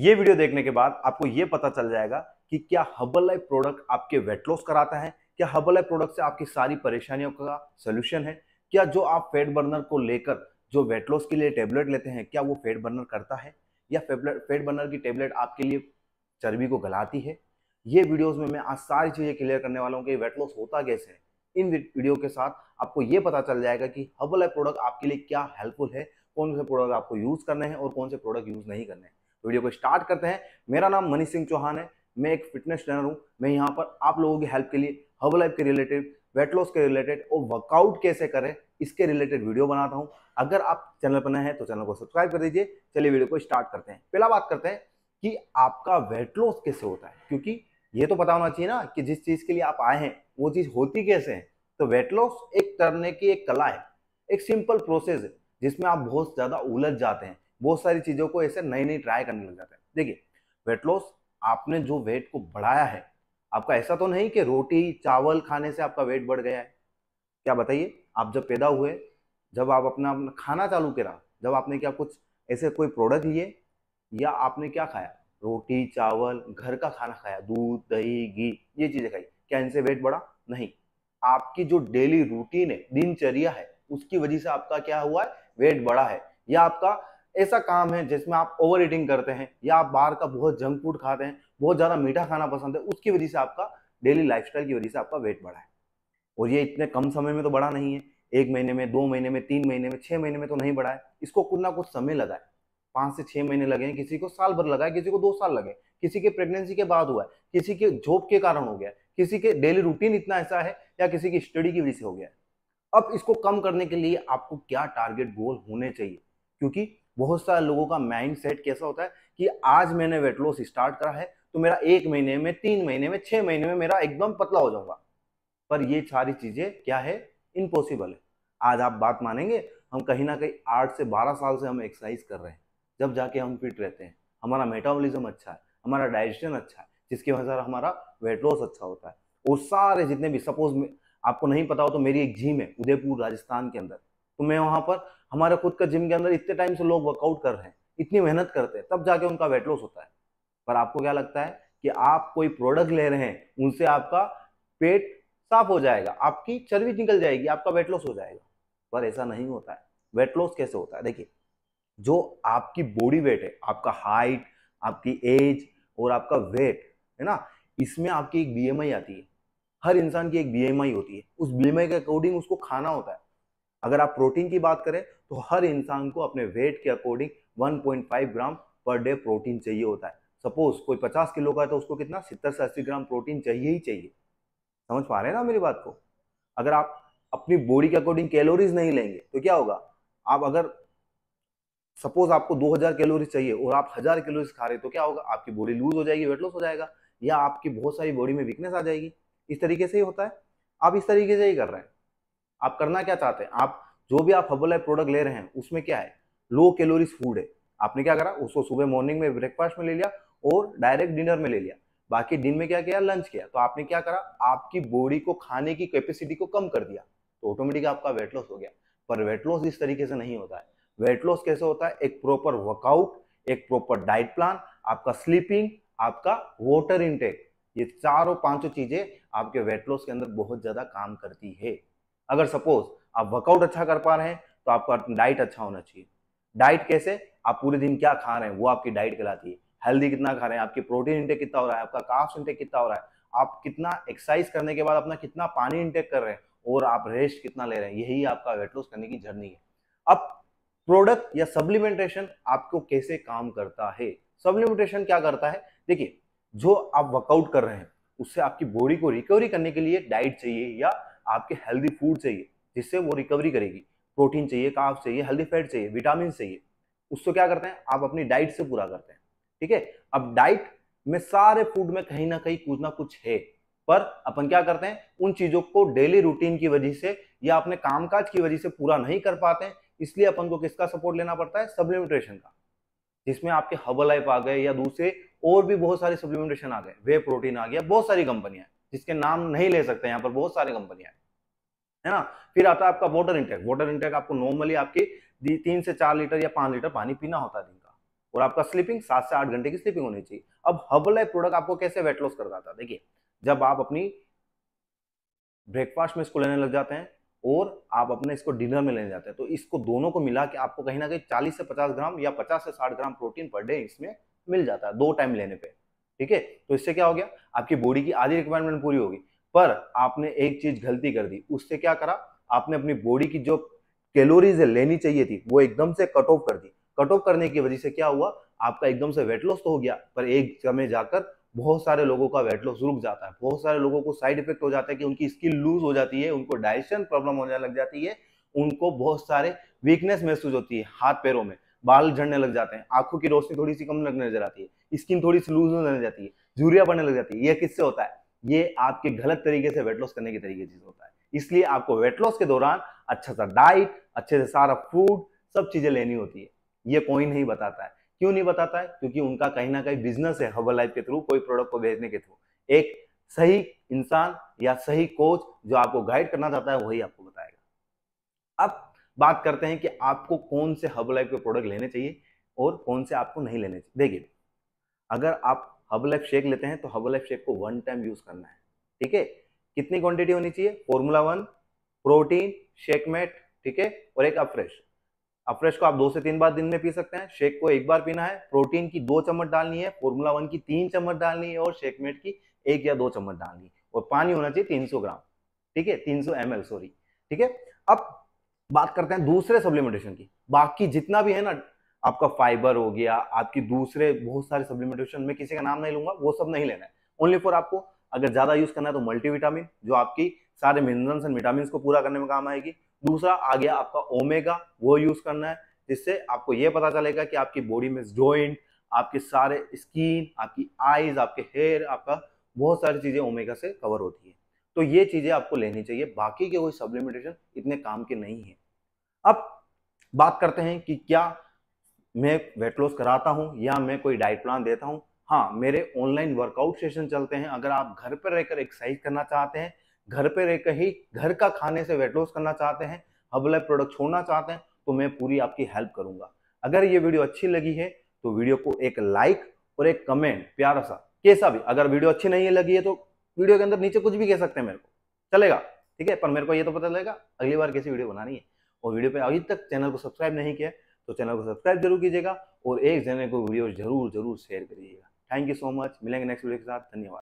ये वीडियो देखने के बाद आपको ये पता चल जाएगा कि क्या हर्बल लाइफ प्रोडक्ट आपके वेट लॉस कराता है क्या हर्बल लाइफ प्रोडक्ट से आपकी सारी परेशानियों का सोल्यूशन है क्या जो आप फेट बर्नर को लेकर जो वेट लॉस के लिए टेबलेट लेते हैं क्या वो फेट बर्नर करता है या फेट बर्नर की टेबलेट आपके लिए चर्बी को गलाती है ये वीडियोस में मैं आज सारी चीज़ें क्लियर करने वाला हूँ कि वेट लॉस होता कैसे है इन वीडियो के साथ आपको ये पता चल जाएगा कि हर्बल लाइफ प्रोडक्ट आपके लिए क्या हेल्पफुल है कौन से प्रोडक्ट आपको यूज़ करने हैं और कौन से प्रोडक्ट यूज़ नहीं करने हैं वीडियो को स्टार्ट करते हैं मेरा नाम मनीष सिंह चौहान है मैं एक फिटनेस ट्रेनर हूँ मैं यहाँ पर आप लोगों की हेल्प के लिए हब लाइफ के रिलेटेड वेट लॉस के रिलेटेड और वर्कआउट कैसे करें इसके रिलेटेड वीडियो बनाता हूँ अगर आप चैनल पर नए हैं तो चैनल को सब्सक्राइब कर दीजिए चलिए वीडियो को स्टार्ट करते हैं पहला बात करते हैं कि आपका वेट लॉस कैसे होता है क्योंकि ये तो पता होना चाहिए ना कि जिस चीज़ के लिए आप आए हैं वो चीज़ होती कैसे है तो वेट लॉस एक करने की एक कला है एक सिंपल प्रोसेस है जिसमें आप बहुत ज़्यादा उलझ जाते हैं बहुत सारी चीज़ों को ऐसे नई नई ट्राई करने लग जाते हैं देखिए वेट लॉस आपने जो वेट को बढ़ाया है आपका ऐसा तो नहीं कि रोटी चावल खाने से आपका वेट बढ़ गया है क्या बताइए आप जब पैदा हुए जब आप अपना अपना खाना चालू करा जब आपने क्या कुछ ऐसे कोई प्रोडक्ट लिए या आपने क्या खाया रोटी चावल घर का खाना खाया दूध दही घी ये चीज़ें खाई क्या इनसे वेट बढ़ा नहीं आपकी जो डेली रूटीन है दिनचर्या है उसकी वजह से आपका क्या हुआ है वेट बढ़ा है या आपका ऐसा काम है जिसमें आप ओवर ईटिंग करते हैं या आप बाहर का बहुत जंक फूड खाते हैं बहुत ज़्यादा मीठा खाना पसंद है उसकी वजह से आपका डेली लाइफस्टाइल की वजह से आपका वेट बढ़ा है और ये इतने कम समय में तो बढ़ा नहीं है एक महीने में दो महीने में तीन महीने में छह महीने में तो नहीं बढ़ा है इसको कुछ ना कुछ समय लगा है पांच से छह महीने लगे हैं किसी को साल भर लगा है किसी को दो साल लगे किसी के प्रेगनेंसी के बाद हुआ है किसी के जॉब के कारण हो गया किसी के डेली रूटीन इतना ऐसा है या किसी की स्टडी की वजह से हो गया है अब इसको कम करने के लिए आपको क्या टारगेट गोल होने चाहिए क्योंकि बहुत सारे लोगों का माइंड सेट कैसा होता है कि आज मैंने वेट लॉस स्टार्ट करा है तो मेरा एक महीने में तीन महीने में छः महीने में मेरा एकदम पतला हो जाऊंगा पर ये सारी चीज़ें क्या है इम्पॉसिबल है आज आप बात मानेंगे हम कहीं ना कहीं आठ से बारह साल से हम एक्सरसाइज कर रहे हैं जब जाके हम फिट रहते हैं हमारा मेटाबॉलिज्म अच्छा है हमारा डाइजेशन अच्छा है जिसकी वजह से हमारा वेट लॉस अच्छा होता है वो सारे जितने भी सपोज आपको नहीं पता हो तो मेरी एक जिम है उदयपुर राजस्थान के अंदर तो मैं वहां पर हमारे खुद का जिम के अंदर इतने टाइम से लोग वर्कआउट कर रहे हैं इतनी मेहनत करते हैं तब जाके उनका वेट लॉस होता है पर आपको क्या लगता है कि आप कोई प्रोडक्ट ले रहे हैं उनसे आपका पेट साफ हो जाएगा आपकी चर्बी निकल जाएगी आपका वेट लॉस हो जाएगा पर ऐसा नहीं होता है वेट लॉस कैसे होता है देखिए जो आपकी बॉडी वेट है आपका हाइट आपकी एज और आपका वेट है ना इसमें आपकी एक बीएमआई आती है हर इंसान की एक बीएमआई होती है उस बीएमआई के अकॉर्डिंग उसको खाना होता है अगर आप प्रोटीन की बात करें तो हर इंसान को अपने वेट के अकॉर्डिंग 1.5 ग्राम पर डे प्रोटीन चाहिए होता है सपोज कोई 50 किलो का है तो उसको कितना 70 से अस्सी ग्राम प्रोटीन चाहिए ही चाहिए समझ पा रहे हैं ना मेरी बात को अगर आप अपनी बॉडी के अकॉर्डिंग कैलोरीज नहीं लेंगे तो क्या होगा आप अगर सपोज आपको 2000 कैलोरीज चाहिए और आप हजार कैलोरीज खा रहे तो क्या होगा आपकी बॉडी लूज हो जाएगी वेट लॉस हो जाएगा या आपकी बहुत सारी बॉडी में वीकनेस आ जाएगी इस तरीके से ही होता है आप इस तरीके से ही कर रहे हैं आप करना क्या चाहते हैं आप जो भी आप हबल प्रोडक्ट ले रहे हैं उसमें क्या है लो कैलोरीज फूड है आपने क्या करा उसको सुबह मॉर्निंग में ब्रेकफास्ट में ले लिया और डायरेक्ट डिनर में ले लिया बाकी दिन में क्या किया लंच किया तो आपने क्या करा आपकी बॉडी को खाने की कैपेसिटी को कम कर दिया तो ऑटोमेटिक आपका वेट लॉस हो गया पर वेट लॉस इस तरीके से नहीं होता है वेट लॉस कैसे होता है एक प्रॉपर वर्कआउट एक प्रॉपर डाइट प्लान आपका स्लीपिंग आपका वाटर इनटेक ये चारों पांचों चीजें आपके वेट लॉस के अंदर बहुत ज्यादा काम करती है अगर सपोज आप वर्कआउट अच्छा कर पा रहे हैं तो आपका डाइट अच्छा होना चाहिए डाइट कैसे आप पूरे दिन क्या खा रहे हैं वो आपकी डाइट कहलाती है हेल्दी कितना खा रहे हैं आपकी प्रोटीन इंटेक कितना हो रहा है आपका काफ्स इंटेक कितना हो रहा है आप कितना एक्सरसाइज करने के बाद अपना कितना पानी इंटेक कर रहे हैं और आप रेस्ट कितना ले रहे हैं यही आपका वेट लॉस करने की जर्नी है अब प्रोडक्ट या सप्लीमेंटेशन आपको कैसे काम करता है सप्लीमेंटेशन क्या करता है देखिए जो आप वर्कआउट कर रहे हैं उससे आपकी बॉडी को रिकवरी करने के लिए डाइट चाहिए या आपके हेल्दी फूड चाहिए जिससे वो रिकवरी करेगी प्रोटीन चाहिए काफ चाहिए हेल्दी फैट चाहिए विटामिन चाहिए उसको क्या करते हैं आप अपनी डाइट से पूरा करते हैं ठीक है अब डाइट में सारे फूड में कहीं ना कहीं कुछ ना कुछ है पर अपन क्या करते हैं उन चीजों को डेली रूटीन की वजह से या अपने कामकाज की वजह से पूरा नहीं कर पाते हैं इसलिए अपन को किसका सपोर्ट लेना पड़ता है सप्लीमेंटेशन का जिसमें आपके हबल लाइफ आ गए या दूसरे और भी बहुत सारे सप्लीमेंटेशन आ गए वे प्रोटीन आ गया बहुत सारी कंपनियां जिसके नाम नहीं ले सकते यहाँ पर बहुत सारी कंपनियां है ना फिर आता है आपका वोटर इंटेक वोटर इंटेक आपको नॉर्मली आपके तीन से चार लीटर या पांच लीटर पानी पीना होता है और आपका स्लीपिंग सात से आठ घंटे की स्लीपिंग होनी चाहिए अब हबलाइफ प्रोडक्ट आपको कैसे वेट लॉस जाता है देखिए जब आप अपनी ब्रेकफास्ट में इसको लेने लग जाते हैं और आप अपने इसको डिनर में लेने जाते हैं तो इसको दोनों को मिला के आपको कहीं ना कहीं 40 से 50 ग्राम या 50 से 60 ग्राम प्रोटीन पर डे इसमें मिल जाता है दो टाइम लेने पे ठीक है तो इससे क्या हो गया आपकी बॉडी की आधी रिक्वायरमेंट पूरी होगी पर आपने एक चीज गलती कर दी उससे क्या करा आपने अपनी बॉडी की जो कैलोरीज लेनी चाहिए थी वो एकदम से कट ऑफ कर दी कट ऑफ करने की वजह से क्या हुआ आपका एकदम से वेट लॉस तो हो गया पर एक समय जाकर बहुत सारे लोगों का वेट लॉस रुक जाता है बहुत सारे लोगों को साइड इफेक्ट हो जाता है कि उनकी स्किन लूज हो जाती है उनको डाइजेशन प्रॉब्लम होने लग जाती है उनको बहुत सारे वीकनेस महसूस होती है हाथ पैरों में बाल झड़ने लग जाते हैं आंखों की रोशनी थोड़ी सी कम लगने नजर आती है स्किन थोड़ी सी लूज होने लग जाती है झूरिया पड़ने लग जाती है यह किससे होता है ये आपके गलत तरीके से वेट लॉस करने के तरीके से होता है इसलिए आपको वेट लॉस के दौरान अच्छा सा डाइट अच्छे से सारा फूड सब चीजें लेनी होती है ये कोई नहीं बताता है क्यों नहीं बताता है क्योंकि उनका कहीं ना कहीं बिजनेस है हबल लाइफ के थ्रू कोई प्रोडक्ट को भेजने के थ्रू एक सही इंसान या सही कोच जो आपको गाइड करना चाहता है वही आपको बताएगा अब बात करते हैं कि आपको कौन से हर्बलाइफ के प्रोडक्ट लेने चाहिए और कौन से आपको नहीं लेने चाहिए देखिए अगर आप हर्बलाइफ शेक लेते हैं तो हर्बलाइफ शेक को वन टाइम यूज करना है ठीक है कितनी क्वांटिटी होनी चाहिए फॉर्मूला वन प्रोटीन शेकमेट ठीक है और एक अप्रेश अप्रेश को आप दो से तीन बार दिन में पी सकते हैं शेक को एक बार पीना है प्रोटीन की दो चम्मच डालनी है फॉर्मूला वन की तीन चम्मच डालनी है और शेकमेट की एक या दो चम्मच डालनी है और पानी होना चाहिए तीन सौ ग्राम ठीक है तीन सौ एम सॉरी ठीक है अब बात करते हैं दूसरे सप्लीमेंटेशन की बाकी जितना भी है ना आपका फाइबर हो गया आपकी दूसरे बहुत सारे सप्लीमेंटेशन में किसी का नाम नहीं लूंगा वो सब नहीं लेना है ओनली फॉर आपको अगर ज्यादा यूज करना है तो मल्टीविटामिन जो आपकी सारे मिनरल्स एंड विटामिन को पूरा करने में काम आएगी दूसरा आ गया आपका ओमेगा वो यूज करना है जिससे आपको ये पता चलेगा कि आपकी बॉडी में जॉइंट आपके सारे स्किन आपकी आईज आपके हेयर आपका बहुत सारी चीजें ओमेगा से कवर होती है तो ये चीज़ें आपको लेनी चाहिए बाकी के कोई सप्लीमेंटेशन इतने काम के नहीं है अब बात करते हैं कि क्या मैं वेट लॉस कराता हूं या मैं कोई डाइट प्लान देता हूं हाँ मेरे ऑनलाइन वर्कआउट सेशन चलते हैं अगर आप घर पर रहकर एक्सरसाइज करना चाहते हैं घर पर रहकर ही घर का खाने से वेट लॉस करना चाहते हैं हबलाइव प्रोडक्ट छोड़ना चाहते हैं तो मैं पूरी आपकी हेल्प करूंगा अगर ये वीडियो अच्छी लगी है तो वीडियो को एक लाइक और एक कमेंट प्यारा सा कैसा भी अगर वीडियो अच्छी नहीं लगी है तो वीडियो के अंदर नीचे कुछ भी कह सकते हैं मेरे को चलेगा ठीक है पर मेरे को ये तो पता चलेगा अगली बार कैसी वीडियो बनानी है और वीडियो पे अभी तक चैनल को सब्सक्राइब नहीं किया तो चैनल को सब्सक्राइब जरूर कीजिएगा और एक जने को वीडियो जरूर जरूर शेयर करिएगा थैंक यू सो मच मिलेंगे नेक्स्ट वीडियो के साथ धन्यवाद